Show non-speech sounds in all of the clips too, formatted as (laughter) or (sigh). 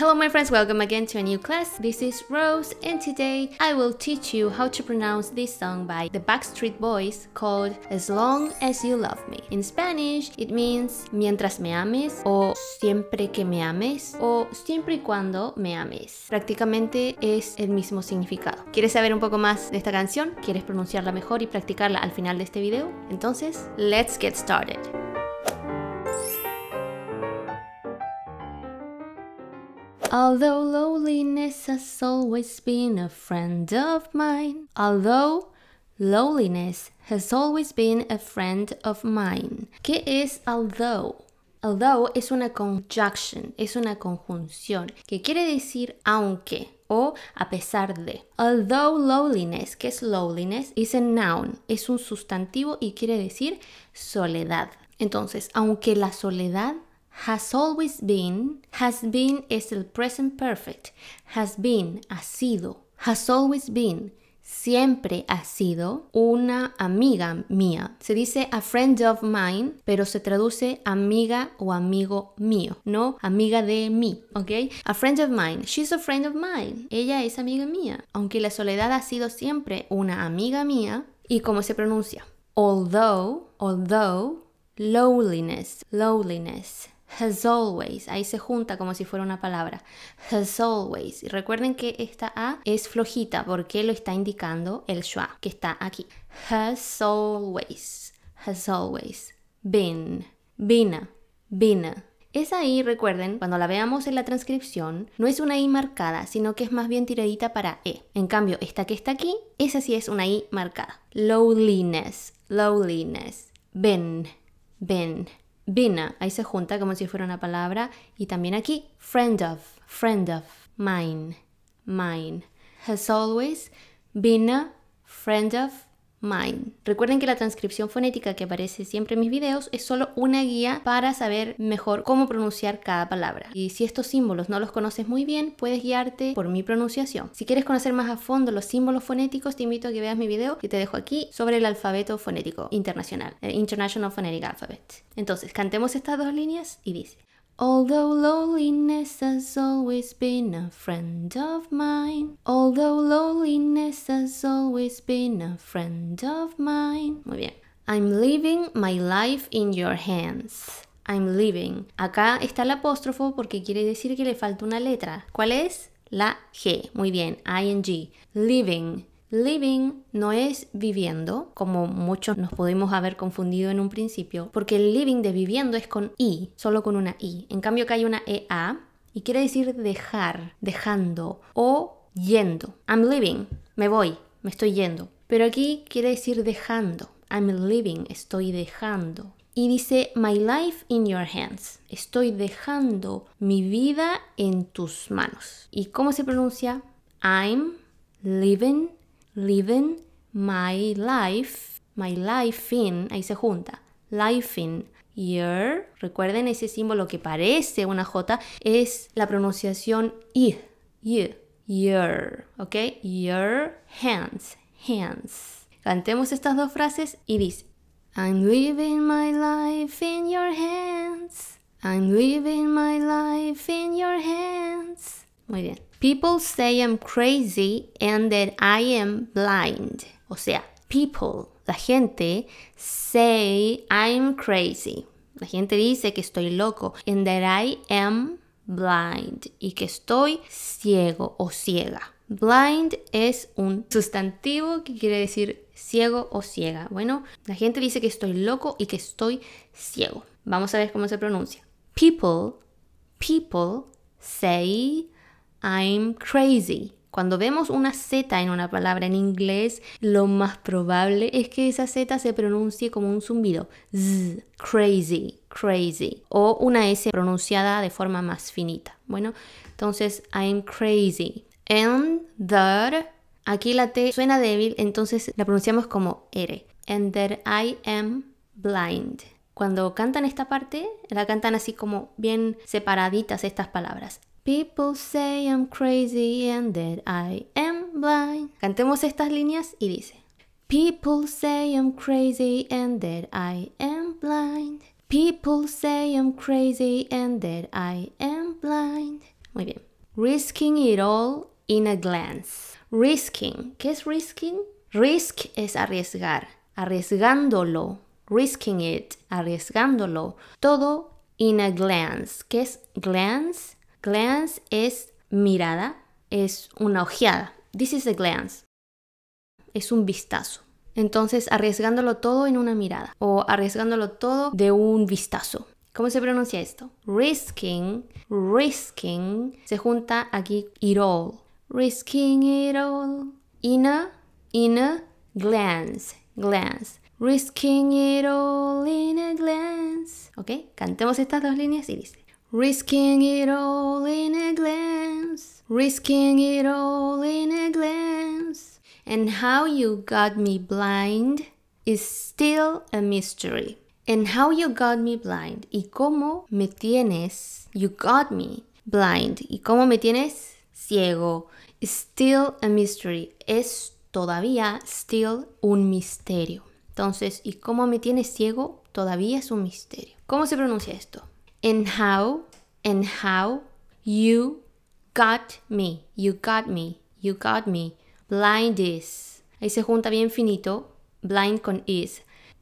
Hello my friends, welcome again to a new class. This is Rose and today I will teach you how to pronounce this song by the Backstreet Boys called As Long As You Love Me. In Spanish it means mientras me ames o siempre que me ames o siempre y cuando me ames. Prácticamente es el mismo significado. ¿Quieres saber un poco más de esta canción? ¿Quieres pronunciarla mejor y practicarla al final de este video? Entonces, let's get started. Although loneliness has always been a friend of mine. Although loneliness has always been a friend of mine. ¿Qué es although? Although es una conjunction, es una conjunción que quiere decir aunque o a pesar de. Although loneliness, que es loneliness, es un noun, es un sustantivo y quiere decir soledad. Entonces, aunque la soledad has always been, has been es el present perfect, has been ha sido, has always been siempre ha sido una amiga mía. Se dice a friend of mine, pero se traduce amiga o amigo mío, no amiga de mí, ¿ok? A friend of mine, she's a friend of mine, ella es amiga mía, aunque la soledad ha sido siempre una amiga mía. ¿Y cómo se pronuncia? Although, although, loneliness, loneliness. Has always, ahí se junta como si fuera una palabra. Has always. Y recuerden que esta A es flojita porque lo está indicando el schwa, que está aquí. Has always, has always been, been, been. Es ahí, recuerden, cuando la veamos en la transcripción, no es una I marcada, sino que es más bien tiradita para E. En cambio, esta que está aquí, esa sí es una I marcada. Lowliness, lowliness, been, been. Vina, ahí se junta como si fuera una palabra. Y también aquí, friend of, friend of, mine, mine. has always, been a friend of Recuerden que la transcripción fonética que aparece siempre en mis videos es solo una guía para saber mejor cómo pronunciar cada palabra. Y si estos símbolos no los conoces muy bien, puedes guiarte por mi pronunciación. Si quieres conocer más a fondo los símbolos fonéticos, te invito a que veas mi video que te dejo aquí sobre el alfabeto fonético internacional, International Phonetic Alphabet. Entonces, cantemos estas dos líneas y dice. Although loneliness has always been a friend of mine. Although loneliness has always been a friend of mine. Muy bien. I'm living my life in your hands. I'm living. Acá está el apóstrofo porque quiere decir que le falta una letra. ¿Cuál es? La G. Muy bien. ING. Living. Living no es viviendo, como muchos nos pudimos haber confundido en un principio, porque el living de viviendo es con i, solo con una i. En cambio que hay una ea y quiere decir dejar, dejando o yendo. I'm living, me voy, me estoy yendo. Pero aquí quiere decir dejando. I'm living, estoy dejando. Y dice, My life in your hands. Estoy dejando mi vida en tus manos. ¿Y cómo se pronuncia? I'm living living my life, my life in, ahí se junta, life in your, Recuerden ese símbolo que parece una J, es la pronunciación I, y, your, ¿ok? Your hands, hands. Cantemos estas dos frases y dice, I'm living my life in your hands. I'm living my life in your hands. Muy bien. People say I'm crazy and that I am blind. O sea, people, la gente, say I'm crazy. La gente dice que estoy loco. And that I am blind. Y que estoy ciego o ciega. Blind es un sustantivo que quiere decir ciego o ciega. Bueno, la gente dice que estoy loco y que estoy ciego. Vamos a ver cómo se pronuncia. People, people say I'm crazy. Cuando vemos una Z en una palabra en inglés, lo más probable es que esa Z se pronuncie como un zumbido. Z, crazy, crazy. O una S pronunciada de forma más finita. Bueno, entonces I'm crazy. And the, aquí la T suena débil, entonces la pronunciamos como R. And there I am blind. Cuando cantan esta parte, la cantan así como bien separaditas estas palabras. People say I'm crazy and that I am blind. Cantemos estas líneas y dice: People say I'm crazy and that I am blind. People say I'm crazy and that I am blind. Muy bien. Risking it all in a glance. Risking. ¿Qué es risking? Risk es arriesgar. Arriesgándolo. Risking it. Arriesgándolo. Todo in a glance. ¿Qué es glance? Glance es mirada, es una ojeada. This is a glance. Es un vistazo. Entonces, arriesgándolo todo en una mirada o arriesgándolo todo de un vistazo. ¿Cómo se pronuncia esto? Risking, risking, se junta aquí it all. Risking it all. In a, in a glance, glance. Risking it all in a glance. ¿Ok? Cantemos estas dos líneas y dice. Risking it all in a glance, risking it all in a glance. And how you got me blind is still a mystery. And how you got me blind y cómo me tienes, you got me blind y cómo me tienes ciego. Is still a mystery es todavía still un misterio. Entonces, ¿y cómo me tienes ciego? Todavía es un misterio. ¿Cómo se pronuncia esto? and how, and how you got me, you got me, you got me, blind is. Ahí se junta bien finito, blind con is.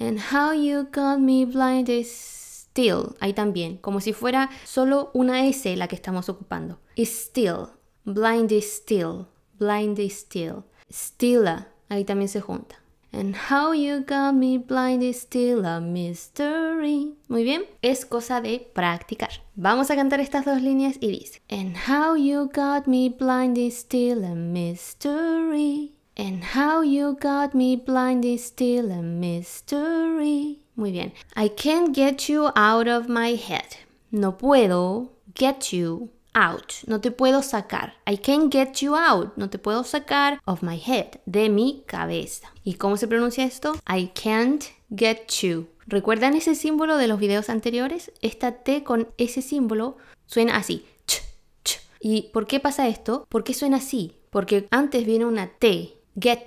And how you got me blind is still, ahí también, como si fuera solo una S la que estamos ocupando. Is still, blind is still, blind is still. stila. ahí también se junta. And how you got me blind is still a mystery. Muy bien, es cosa de practicar. Vamos a cantar estas dos líneas y dice: And how you got me blind is still a mystery. And how you got me blind is still a mystery. Muy bien. I can't get you out of my head. No puedo get you out, no te puedo sacar. I can't get you out, no te puedo sacar of my head, de mi cabeza. ¿Y cómo se pronuncia esto? I can't get you. ¿Recuerdan ese símbolo de los videos anteriores? Esta T con ese símbolo suena así. Ch, ¿Y por qué pasa esto? ¿Por qué suena así? Porque antes viene una T, get,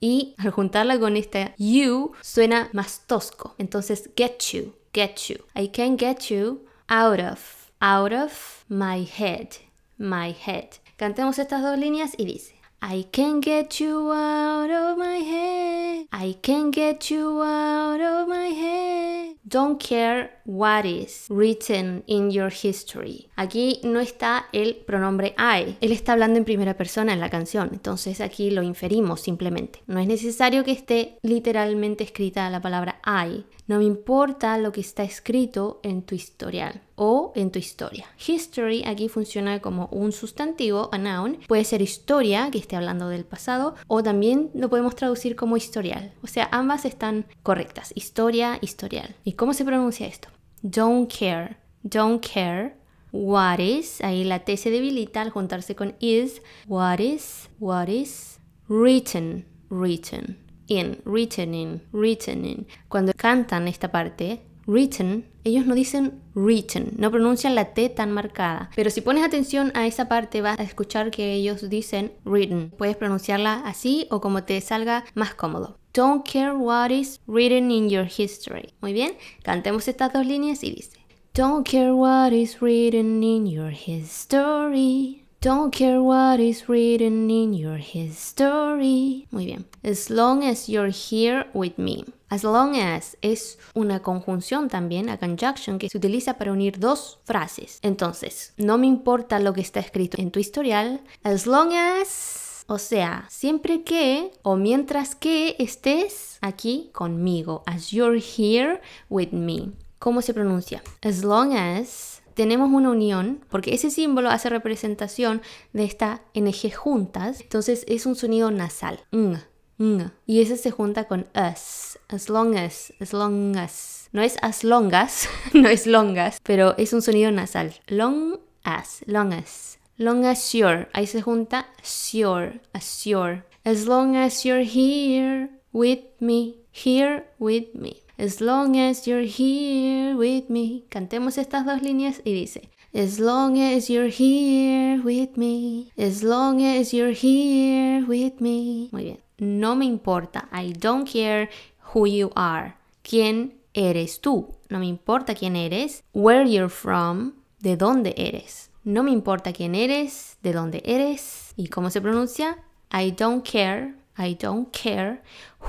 y al juntarla con esta you suena más tosco. Entonces, get you, get you. I can't get you out of Out of my head, my head. Cantemos estas dos líneas y dice. I can get you out of my head. I can get you out of my head. Don't care what is written in your history. Aquí no está el pronombre I. Él está hablando en primera persona en la canción, entonces aquí lo inferimos simplemente. No es necesario que esté literalmente escrita la palabra I. No me importa lo que está escrito en tu historial o en tu historia. History aquí funciona como un sustantivo, a noun. Puede ser historia, que esté hablando del pasado, o también lo podemos traducir como historial. O sea, ambas están correctas, historia, historial. Y ¿Cómo se pronuncia esto? Don't care. Don't care. What is. Ahí la T se debilita al juntarse con is. What is. What is. Written. Written. In. Written in. Written in. Cuando cantan esta parte, written, ellos no dicen written, no pronuncian la T tan marcada. Pero si pones atención a esa parte vas a escuchar que ellos dicen written. Puedes pronunciarla así o como te salga más cómodo. Don't care what is written in your history. Muy bien, cantemos estas dos líneas y dice. Don't care what is written in your history. Don't care what is written in your history. Muy bien. As long as you're here with me. As long as es una conjunción también, a conjunction, que se utiliza para unir dos frases. Entonces, no me importa lo que está escrito en tu historial. As long as o sea, siempre que o mientras que estés aquí conmigo. As you're here with me. ¿Cómo se pronuncia? As long as tenemos una unión, porque ese símbolo hace representación de esta NG juntas, entonces es un sonido nasal. Ng, ng, y ese se junta con us, as long as, as long as. No es as long as, (laughs) no es longas, pero es un sonido nasal. Long as, long as. As Long as you're, ahí se junta sure, as you're. As long as you're here with me, here with me. As long as you're here with me. Cantemos estas dos líneas y dice. As long as you're here with me. As long as you're here with me. Muy bien. No me importa. I don't care who you are. ¿Quién eres tú? No me importa quién eres. Where you're from. ¿De dónde eres? No me importa quién eres, de dónde eres y cómo se pronuncia. I don't care, I don't care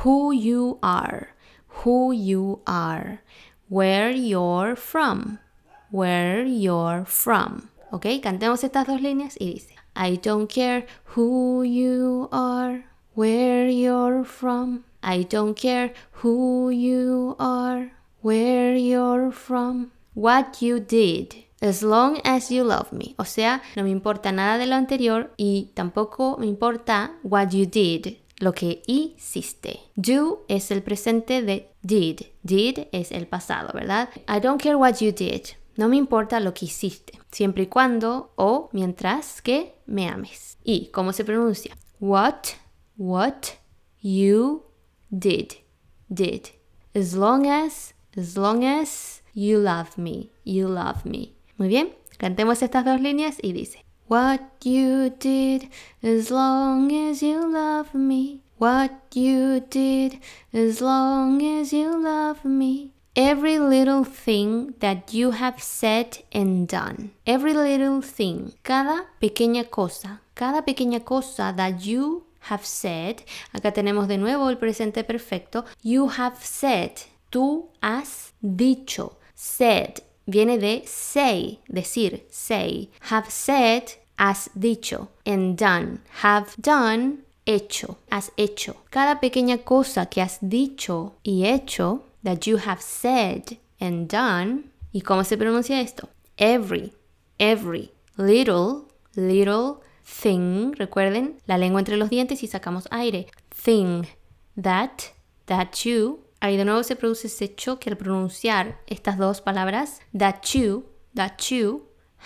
who you are, who you are, where you're from, where you're from. ¿Ok? Cantemos estas dos líneas y dice, I don't care who you are, where you're from. I don't care who you are, where you're from, what you did, As long as you love me. O sea, no me importa nada de lo anterior y tampoco me importa what you did, lo que hiciste. Do es el presente de did. Did es el pasado, ¿verdad? I don't care what you did. No me importa lo que hiciste, siempre y cuando o mientras que me ames. ¿Y cómo se pronuncia? What, what you did, did. As long as, as long as you love me, you love me. Muy bien, cantemos estas dos líneas y dice. What you did as long as you love me. What you did as long as you love me. Every little thing that you have said and done. Every little thing. Cada pequeña cosa. Cada pequeña cosa that you have said. Acá tenemos de nuevo el presente perfecto. You have said. Tú has dicho. Said viene de say, decir, say. Have said, has dicho. And done, have done, hecho, has hecho. Cada pequeña cosa que has dicho y hecho, that you have said and done. ¿Y cómo se pronuncia esto? Every, every, little, little thing. Recuerden, la lengua entre los dientes y sacamos aire. Thing, that, that you, Ahí de nuevo se produce ese choque al pronunciar estas dos palabras. That you, that you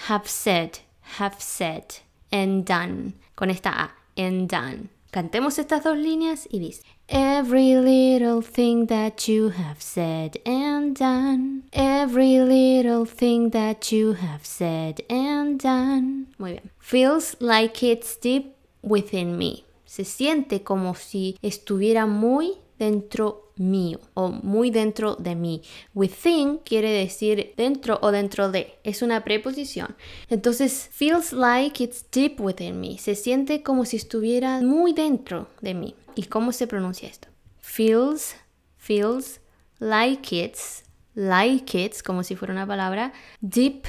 have said, have said, and done. Con esta A, and done. Cantemos estas dos líneas y dice. Every little thing that you have said and done. Every little thing that you have said and done. Muy bien. Feels like it's deep within me. Se siente como si estuviera muy dentro mío o muy dentro de mí. Within quiere decir dentro o dentro de. Es una preposición. Entonces, feels like it's deep within me. Se siente como si estuviera muy dentro de mí. ¿Y cómo se pronuncia esto? Feels, feels like it's, like it's, como si fuera una palabra, deep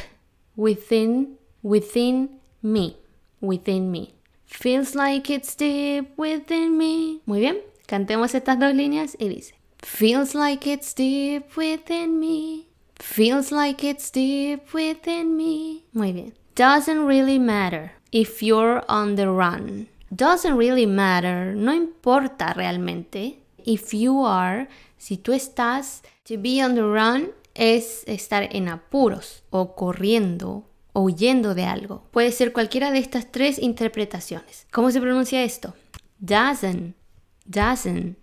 within, within me. Within me. Feels like it's deep within me. Muy bien, cantemos estas dos líneas y dice. Feels like it's deep within me. Feels like it's deep within me. Muy bien. Doesn't really matter if you're on the run. Doesn't really matter. No importa realmente. If you are, si tú estás, to be on the run es estar en apuros o corriendo o huyendo de algo. Puede ser cualquiera de estas tres interpretaciones. ¿Cómo se pronuncia esto? Doesn't. Doesn't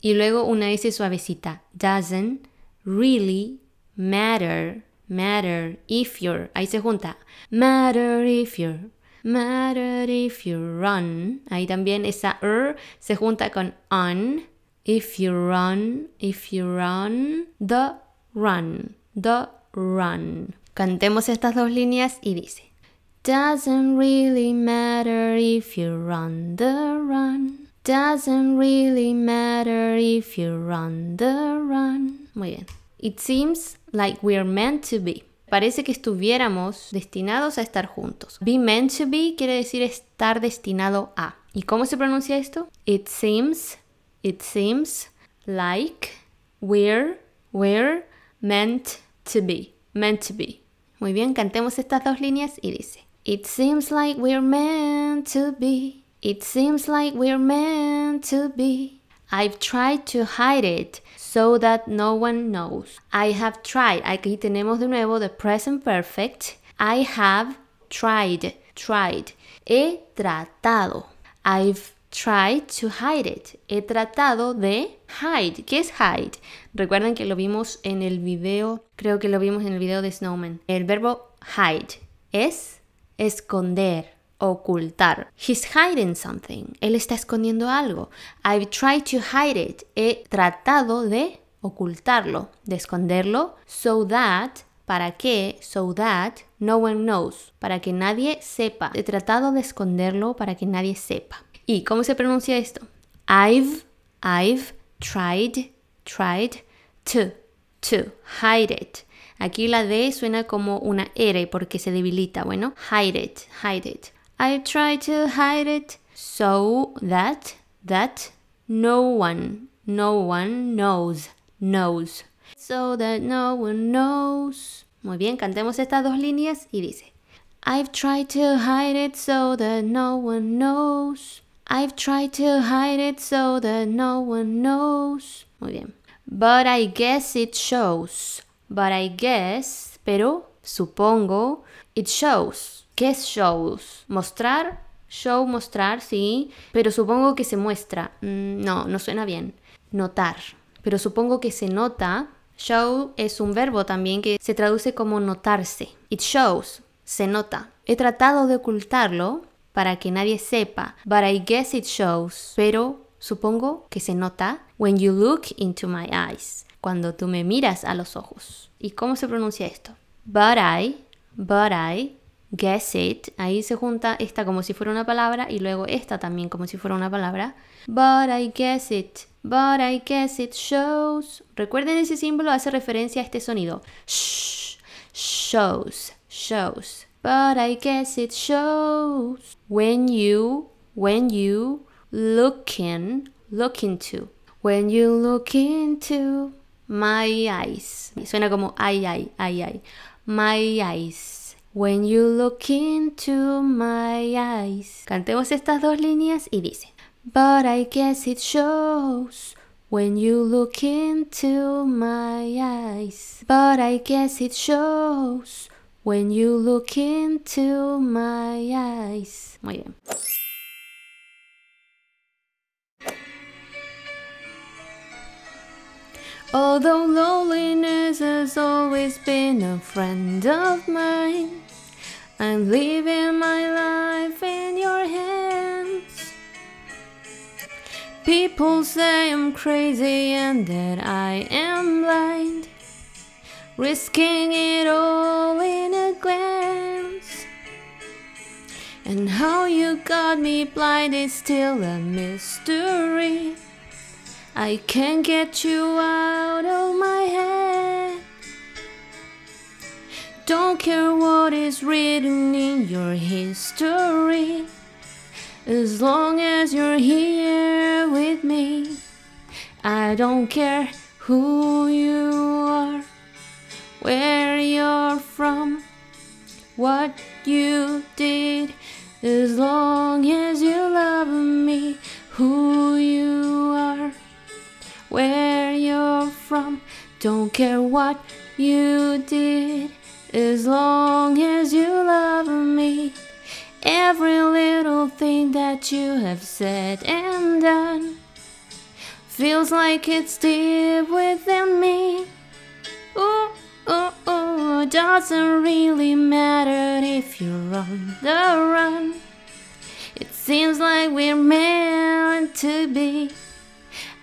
y luego una S suavecita. Doesn't really matter, matter if you're. Ahí se junta. Matter if you're. Matter if you run. Ahí también esa R er se junta con on. If you run, if you run, the run, the run. Cantemos estas dos líneas y dice: Doesn't really matter if you run the run. Doesn't really matter if you run the run. Muy bien. It seems like we're meant to be. Parece que estuviéramos destinados a estar juntos. Be meant to be quiere decir estar destinado a. ¿Y cómo se pronuncia esto? It seems, it seems like we're, we're meant to be. Meant to be. Muy bien, cantemos estas dos líneas y dice: It seems like we're meant to be. It seems like we're meant to be. I've tried to hide it so that no one knows. I have tried. Aquí tenemos de nuevo the present perfect. I have tried. Tried. He tratado. I've tried to hide it. He tratado de hide. ¿Qué es hide? Recuerden que lo vimos en el video, creo que lo vimos en el video de Snowman. El verbo hide es esconder ocultar. He's hiding something. Él está escondiendo algo. I've tried to hide it. He tratado de ocultarlo, de esconderlo, so that ¿Para qué? So that no one knows. Para que nadie sepa. He tratado de esconderlo para que nadie sepa. ¿Y cómo se pronuncia esto? I've, I've tried, tried to, to hide it. Aquí la D suena como una R porque se debilita. Bueno, hide it, hide it. I try to hide it so that that no one no one knows knows so that no one knows Muy bien, cantemos estas dos líneas y dice I've tried to hide it so that no one knows I've tried to hide it so that no one knows Muy bien But I guess it shows But I guess, pero supongo, it shows ¿Qué shows? ¿Mostrar? Show, mostrar, sí. Pero supongo que se muestra. Mm, no, no suena bien. Notar. Pero supongo que se nota. Show es un verbo también que se traduce como notarse. It shows. Se nota. He tratado de ocultarlo para que nadie sepa. But I guess it shows. Pero supongo que se nota. When you look into my eyes. Cuando tú me miras a los ojos. ¿Y cómo se pronuncia esto? But I, but I guess it, ahí se junta esta como si fuera una palabra y luego esta también como si fuera una palabra. But I guess it, but I guess it shows. Recuerden ese símbolo hace referencia a este sonido. Shh, shows, shows. But I guess it shows. When you, when you look in, look into. When you look into my eyes. Suena como ay, ay, ay, ay. My eyes. When you look into my eyes. Cantemos estas dos líneas y dice. But I guess it shows when you look into my eyes. But I guess it shows when you look into my eyes. Muy bien. Although loneliness has always been a friend of mine. I'm leaving my life in your hands. People say I'm crazy and that I am blind, risking it all in a glance. And how you got me blind is still a mystery. I can't get you out of my head. Don't care what is written in your history, as long as you're here with me. I don't care who you are, where you're from, what you did, as long as you love me, who you are, where you're from. Don't care what you did. As long as you love me, every little thing that you have said and done feels like it's deep within me. Ooh, ooh, ooh, doesn't really matter if you're on the run. It seems like we're meant to be.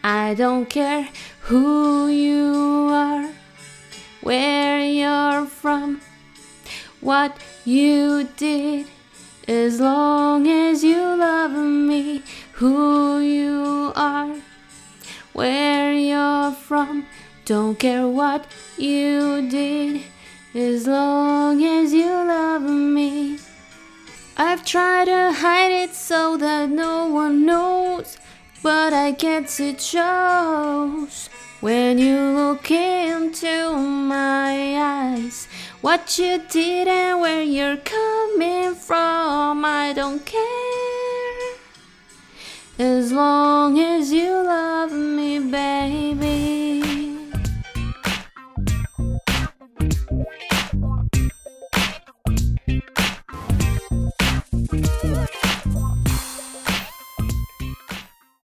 I don't care who you are where you're from, what you did. As long as you love me, who you are, where you're from, don't care what you did. As long as you love me. I've tried to hide it so that no one knows, but I guess it shows. When you look into my eyes, what you did and where you're coming from, I don't care. As long as you love me, baby.